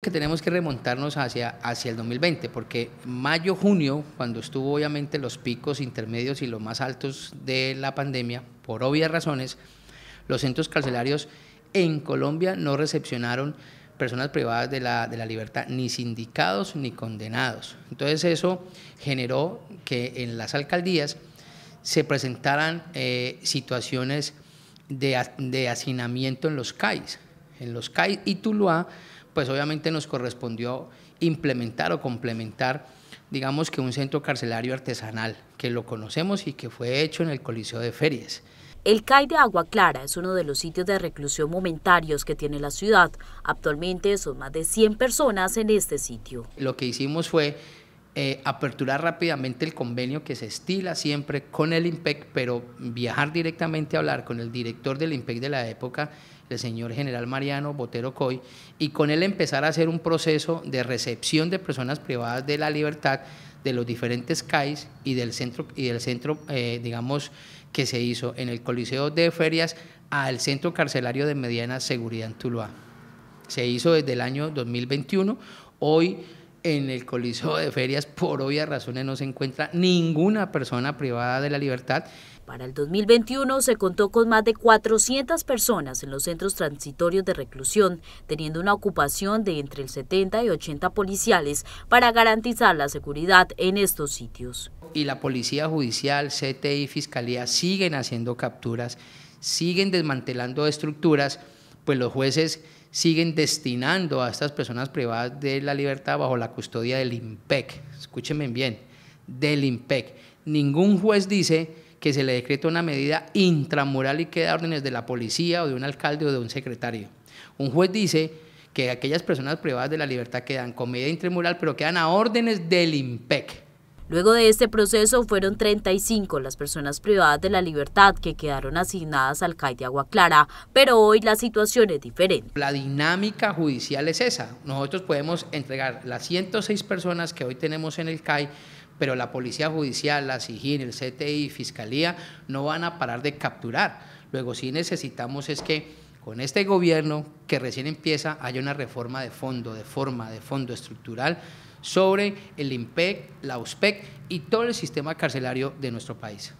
que tenemos que remontarnos hacia, hacia el 2020, porque mayo, junio, cuando estuvo obviamente los picos intermedios y los más altos de la pandemia, por obvias razones, los centros carcelarios en Colombia no recepcionaron personas privadas de la, libertad, ni sindicados ni condenados. Entonces eso generó que en las alcaldías se presentaran eh, situaciones de, de hacinamiento en los CAIs. En los CAIs y Tuluá pues obviamente nos correspondió implementar o complementar, digamos que un centro carcelario artesanal, que lo conocemos y que fue hecho en el Coliseo de Ferias. El CAI de Agua Clara es uno de los sitios de reclusión momentarios que tiene la ciudad. Actualmente son más de 100 personas en este sitio. Lo que hicimos fue eh, aperturar rápidamente el convenio que se estila siempre con el IMPEC, pero viajar directamente a hablar con el director del IMPEC de la época, el señor general Mariano Botero Coy, y con él empezar a hacer un proceso de recepción de personas privadas de la libertad de los diferentes CAIs y del centro, y del centro eh, digamos, que se hizo en el Coliseo de Ferias al Centro Carcelario de Mediana Seguridad en Tuluá. Se hizo desde el año 2021. Hoy en el Coliseo de Ferias, por obvias razones, no se encuentra ninguna persona privada de la libertad. Para el 2021 se contó con más de 400 personas en los centros transitorios de reclusión, teniendo una ocupación de entre el 70 y 80 policiales para garantizar la seguridad en estos sitios. Y la Policía Judicial, CTI y Fiscalía siguen haciendo capturas, siguen desmantelando estructuras pues los jueces siguen destinando a estas personas privadas de la libertad bajo la custodia del IMPEC. Escúchenme bien, del IMPEC. Ningún juez dice que se le decreta una medida intramural y queda a órdenes de la policía o de un alcalde o de un secretario. Un juez dice que aquellas personas privadas de la libertad quedan con medida intramural, pero quedan a órdenes del IMPEC. Luego de este proceso fueron 35 las personas privadas de la libertad que quedaron asignadas al CAI de Agua Clara, pero hoy la situación es diferente. La dinámica judicial es esa. Nosotros podemos entregar las 106 personas que hoy tenemos en el CAI pero la Policía Judicial, la CIGIN, el CTI Fiscalía no van a parar de capturar. Luego sí necesitamos es que con este gobierno que recién empieza haya una reforma de fondo, de forma, de fondo estructural sobre el IMPEC, la USPEC y todo el sistema carcelario de nuestro país.